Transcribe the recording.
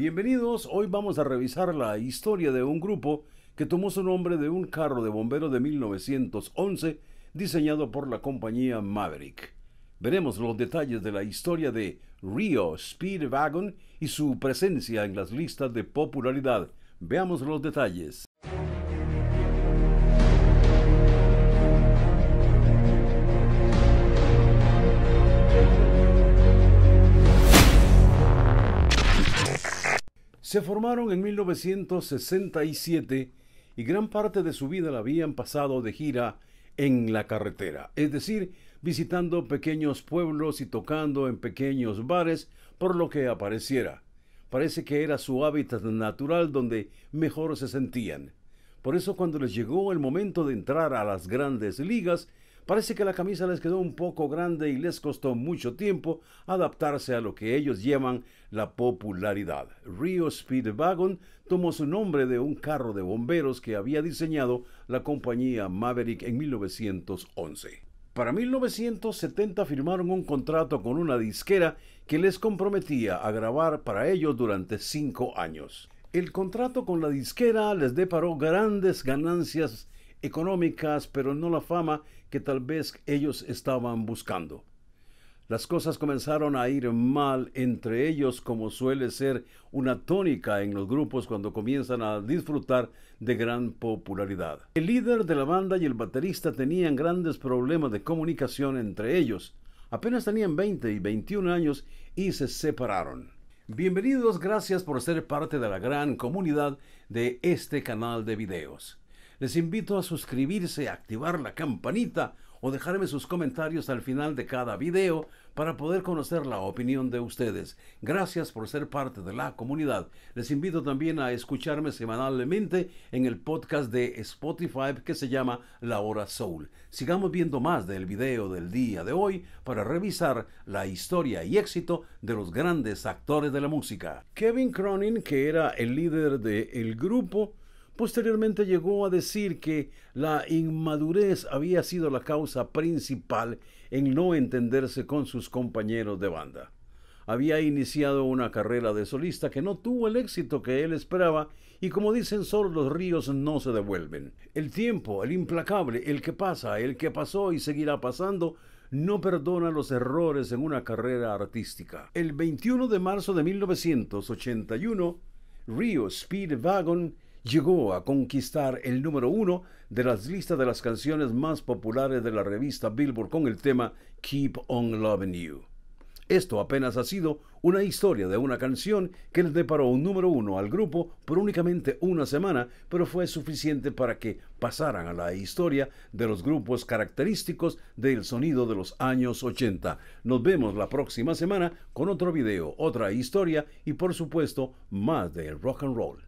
Bienvenidos, hoy vamos a revisar la historia de un grupo que tomó su nombre de un carro de bombero de 1911 diseñado por la compañía Maverick. Veremos los detalles de la historia de Rio Speedwagon y su presencia en las listas de popularidad. Veamos los detalles. Se formaron en 1967 y gran parte de su vida la habían pasado de gira en la carretera, es decir, visitando pequeños pueblos y tocando en pequeños bares por lo que apareciera. Parece que era su hábitat natural donde mejor se sentían. Por eso cuando les llegó el momento de entrar a las grandes ligas, Parece que la camisa les quedó un poco grande y les costó mucho tiempo adaptarse a lo que ellos llaman la popularidad. Rio Speedwagon tomó su nombre de un carro de bomberos que había diseñado la compañía Maverick en 1911. Para 1970 firmaron un contrato con una disquera que les comprometía a grabar para ellos durante cinco años. El contrato con la disquera les deparó grandes ganancias económicas, pero no la fama que tal vez ellos estaban buscando. Las cosas comenzaron a ir mal entre ellos, como suele ser una tónica en los grupos cuando comienzan a disfrutar de gran popularidad. El líder de la banda y el baterista tenían grandes problemas de comunicación entre ellos. Apenas tenían 20 y 21 años y se separaron. Bienvenidos, gracias por ser parte de la gran comunidad de este canal de videos. Les invito a suscribirse, activar la campanita o dejarme sus comentarios al final de cada video para poder conocer la opinión de ustedes. Gracias por ser parte de la comunidad. Les invito también a escucharme semanalmente en el podcast de Spotify que se llama La Hora Soul. Sigamos viendo más del video del día de hoy para revisar la historia y éxito de los grandes actores de la música. Kevin Cronin, que era el líder del el grupo, Posteriormente llegó a decir que la inmadurez había sido la causa principal en no entenderse con sus compañeros de banda. Había iniciado una carrera de solista que no tuvo el éxito que él esperaba y como dicen solo los ríos no se devuelven. El tiempo, el implacable, el que pasa, el que pasó y seguirá pasando, no perdona los errores en una carrera artística. El 21 de marzo de 1981, Rio Speedwagon llegó a conquistar el número uno de las listas de las canciones más populares de la revista Billboard con el tema Keep On Loving You. Esto apenas ha sido una historia de una canción que les deparó un número uno al grupo por únicamente una semana, pero fue suficiente para que pasaran a la historia de los grupos característicos del sonido de los años 80. Nos vemos la próxima semana con otro video, otra historia y por supuesto más de rock and roll.